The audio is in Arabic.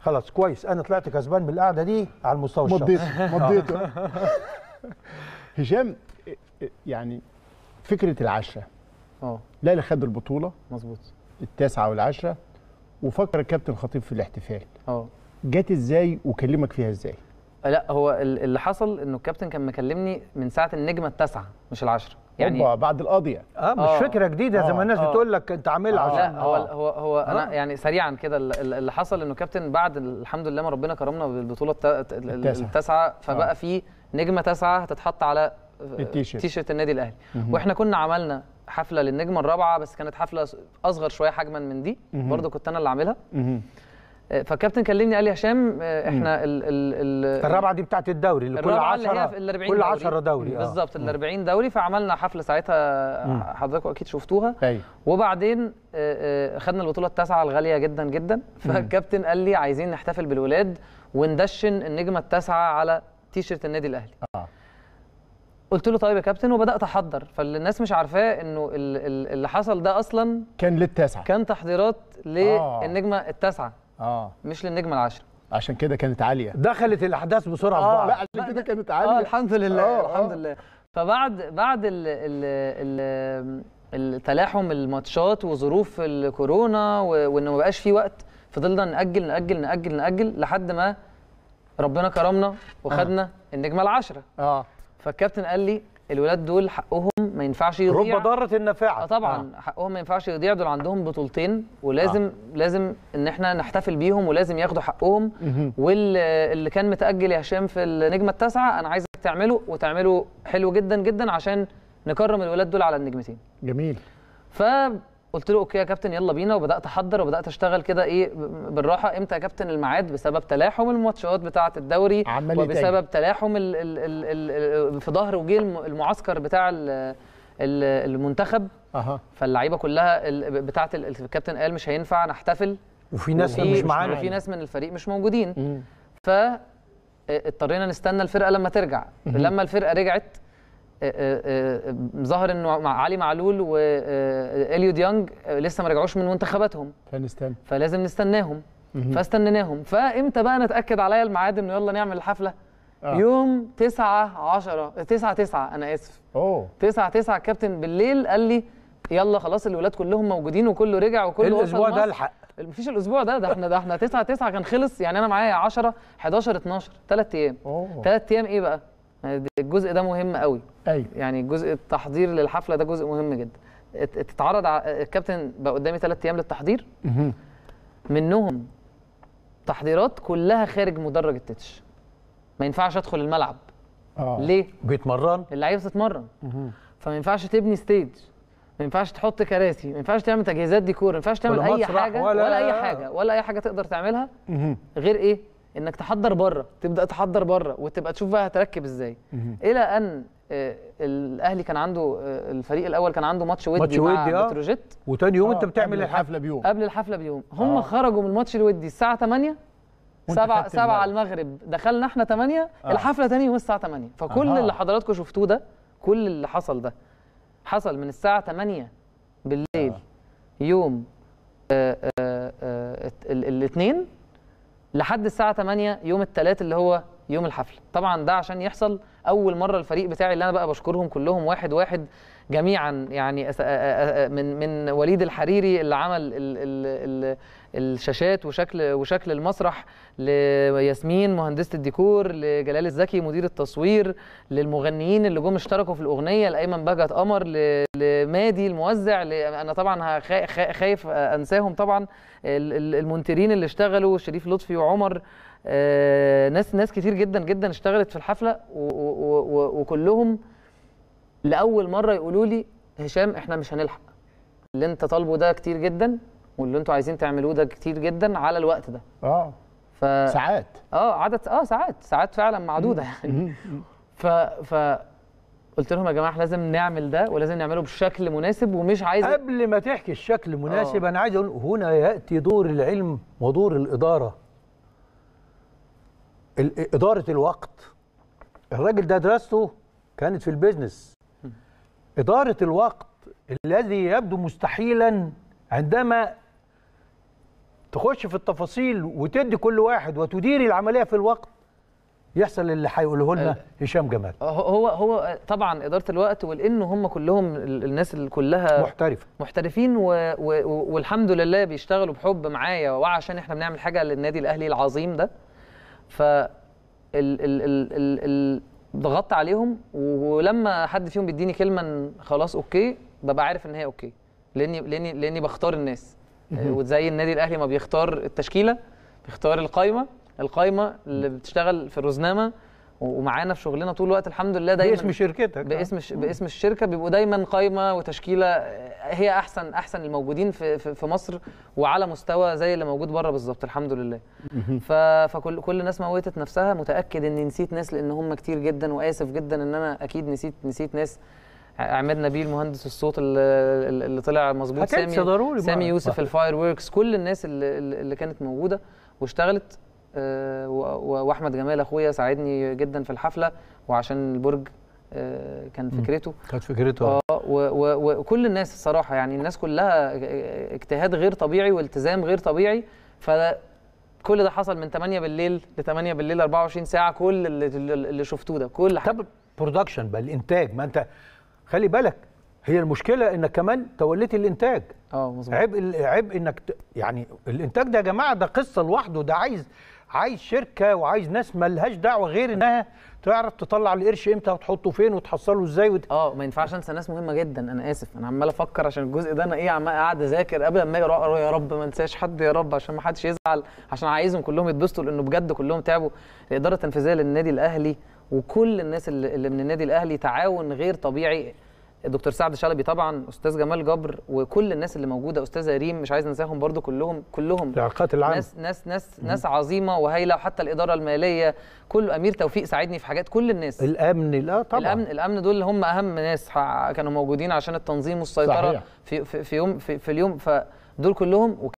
خلاص كويس انا طلعت كسبان من القعده دي على المستوى الشخصي مضيته مضيته هشام يعني فكره العشره اه لا اللي خد البطوله مظبوط التاسعه والعشره وفكر الكابتن خطيب في الاحتفال اه جت ازاي وكلمك فيها ازاي لا هو اللي حصل انه الكابتن كان مكلمني من ساعه النجمه التاسعه مش العشره يعني بعد القاضيه اه مش أوه. فكره جديده زي ما آه، الناس آه. بتقول لك انت عاملها آه عشان لا هو آه. هو هو انا يعني سريعا كده اللي حصل انه كابتن بعد الحمد لله ما ربنا كرمنا بالبطوله التاسعه فبقى في نجمه تاسعه هتتحط على تيشيرت النادي الاهلي واحنا كنا عملنا حفله للنجمه الرابعه بس كانت حفله اصغر شويه حجما من دي برضه كنت انا اللي عاملها فالكابتن كلمني قال لي هشام احنا ال ال ال الرابعه دي بتاعت الدوري اللي كل 10 كل 10 دوري آه. بالظبط ال 40 دوري فعملنا حفله ساعتها حضراتكم اكيد شفتوها أي. أيوة. وبعدين آه، آه، خدنا البطوله التاسعه الغاليه جدا جدا فالكابتن قال لي عايزين نحتفل بالولاد وندشن النجمه التاسعه على تيشرت النادي الاهلي آه. قلت له طيب يا كابتن وبدات احضر فالناس مش عارفاه انه اللي حصل ده اصلا كان للتاسعه كان تحضيرات للنجمه التاسعه اه مش للنجمه العاشره عشان كده كانت عاليه دخلت الاحداث بسرعه آه. في بعض لا عشان كده كانت عاليه اه الحمد لله آه. آه. الحمد لله فبعد بعد ال ال ال التلاحم الماتشات وظروف الكورونا وان ما بقاش في وقت فضلنا نأجل نأجل نأجل نأجل لحد ما ربنا كرمنا وخدنا آه. النجمه العاشره اه فالكابتن قال لي الولاد دول حقهم ما ينفعش يضيع رب ضاره النافعه آه، طبعا آه. حقهم ما ينفعش يضيع دول عندهم بطولتين ولازم آه. لازم ان احنا نحتفل بيهم ولازم ياخدوا حقهم واللي كان متاجل يا هشام في النجمه التاسعه انا عايزك تعمله وتعمله حلو جدا جدا عشان نكرم الولاد دول على النجمتين جميل ف قلت له اوكي يا كابتن يلا بينا وبدات احضر وبدات اشتغل كده ايه بالراحه امتى يا كابتن الميعاد بسبب تلاحم الماتشات بتاعه الدوري وبسبب تلاحم في ظهر وجه المعسكر بتاع المنتخب اها فاللعيبه كلها بتاعه الكابتن قال مش هينفع نحتفل وفي ناس وفي مش معانا وفي ناس من الفريق مش موجودين ف اضطرينا نستنى الفرقه لما ترجع لما الفرقه رجعت ظهر انه علي معلول واليو ديانج لسه ما رجعوش من منتخباتهم فنستنى فلازم نستناهم فاستنيناهم فامتى بقى نتاكد عليا الميعاد انه يلا نعمل الحفله آه. يوم 9 10 9 9 انا اسف اوه 9 9 الكابتن بالليل قال لي يلا خلاص الولاد كلهم موجودين وكله رجع وكله وصل الاسبوع ده الحق مفيش الاسبوع ده ده احنا ده احنا 9 9 كان خلص يعني انا معايا 10 11 12 ثلاث ايام ثلاث ايام ايه بقى الجزء ده مهم قوي ايوه يعني جزء التحضير للحفله ده جزء مهم جدا تتعرض الكابتن بقى قدامي ثلاث ايام للتحضير منهم تحضيرات كلها خارج مدرج التتش ما ينفعش ادخل الملعب آه. ليه بيتمرن اللعيبه بتتمرن فما ينفعش تبني ستيج ما ينفعش تحط كراسي ما ينفعش تعمل تجهيزات ديكور ما ينفعش تعمل اي حاجه ولا, ولا اي حاجه ولا اي حاجه تقدر تعملها غير ايه انك تحضر بره تبدا تحضر بره وتبقى تشوف بقى هتركب ازاي الى ان آه، الاهلي كان عنده آه، الفريق الاول كان عنده ماتش ودي ماتش ودي مع آه. بتروجيت وتاني يوم آه انت بتعمل الحفله بيوم قبل الحفله بيوم هم آه. خرجوا من الماتش الودي الساعه 8 7 7 المغرب دخلنا احنا 8 آه. الحفله تاني يوم الساعه 8 فكل آه. اللي حضراتكم شفتوه ده كل اللي حصل ده حصل من الساعه 8 بالليل آه. يوم آه، آه، آه، الاثنين لحد الساعه 8 يوم الثلاث اللي هو يوم الحفله طبعا ده عشان يحصل اول مره الفريق بتاعي اللي انا بقى بشكرهم كلهم واحد واحد جميعا يعني من من وليد الحريري اللي عمل الـ الـ الـ الشاشات وشكل وشكل المسرح لياسمين مهندسه الديكور لجلال الزكي مدير التصوير للمغنيين اللي جم اشتركوا في الاغنيه لايمن بهجت قمر لمادي الموزع انا طبعا خايف انساهم طبعا المنترين اللي اشتغلوا شريف لطفي وعمر آه، ناس ناس كتير جدا جدا اشتغلت في الحفله وكلهم لاول مره يقولوا لي هشام احنا مش هنلحق اللي انت طالبه ده كتير جدا واللي انتوا عايزين تعملوه ده كتير جدا على الوقت ده اه ف... ساعات اه عدد اه ساعات ساعات فعلا معدوده يعني ف ف قلت لهم يا جماعه احنا لازم نعمل ده ولازم نعمله بشكل مناسب ومش عايز قبل ما تحكي الشكل المناسب آه. انا عايز اقول هنا ياتي دور العلم ودور الاداره إدارة الوقت الراجل ده دراسته كانت في البيزنس إدارة الوقت الذي يبدو مستحيلا عندما تخش في التفاصيل وتدي كل واحد وتدير العملية في الوقت يحصل اللي هيقوله لنا هشام جمال هو هو طبعا اداره الوقت ولانه هم كلهم الناس اللي كلها محترفه محترفين و و والحمد لله بيشتغلوا بحب معايا وعشان احنا بنعمل حاجه للنادي الاهلي العظيم ده ف ضغطت عليهم ولما حد فيهم بيديني كلمه خلاص اوكي ببقى عارف ان هي اوكي لاني لاني لاني بختار الناس آه، وزي النادي الاهلي ما بيختار التشكيله بيختار القايمه القايمه اللي بتشتغل في الرزنامه ومعانا في شغلنا طول الوقت الحمد لله دايما باسم شركتك آه. باسم ش... باسم الشركه بيبقوا دايما قايمه وتشكيله آه، هي احسن احسن الموجودين في في مصر وعلى مستوى زي اللي موجود بره بالظبط الحمد لله فكل كل الناس موتت نفسها متاكد اني نسيت ناس لان هم كتير جدا واسف جدا ان انا اكيد نسيت نسيت ناس عماد نبيل مهندس الصوت اللي, اللي طلع مظبوط سامي سامي يوسف الفاير ووركس كل الناس اللي, اللي كانت موجوده واشتغلت آه، واحمد جمال اخويا ساعدني جدا في الحفله وعشان البرج آه، كان فكرته كانت فكرته اه وكل الناس الصراحه يعني الناس كلها اجتهاد غير طبيعي والتزام غير طبيعي فكل ده حصل من 8 بالليل ل 8 بالليل 24 ساعه كل اللي شفتوه ده كل حاجه طب برودكشن بقى الانتاج ما انت خلي بالك هي المشكله انك كمان توليت الانتاج اه مظبوط عبء عبء انك يعني الانتاج ده يا جماعه ده قصه لوحده ده عايز عايز شركه وعايز ناس مالهاش دعوه غير انها تعرف تطلع القرش امتى وتحطه فين وتحصله ازاي وت... اه ما ينفعش انسى ناس مهمه جدا انا اسف انا عمال افكر عشان الجزء ده انا ايه عمال قاعد اذاكر قبل ما يا رب ما انساش حد يا رب عشان ما حدش يزعل عشان عايزهم كلهم يتبسطوا لانه بجد كلهم تعبوا الاداره التنفيذيه للنادي الاهلي وكل الناس اللي من النادي الاهلي تعاون غير طبيعي الدكتور سعد شلبي طبعا استاذ جمال جبر وكل الناس اللي موجوده استاذه ريم مش عايز انساهم برضو كلهم كلهم العلاقات العامه ناس ناس ناس, ناس عظيمه وهايله وحتى الاداره الماليه كل امير توفيق ساعدني في حاجات كل الناس الامن لا طبعا الامن الامن دول اللي هم اهم ناس كانوا موجودين عشان التنظيم والسيطره صحيح. في في, في يوم في, في اليوم فدول كلهم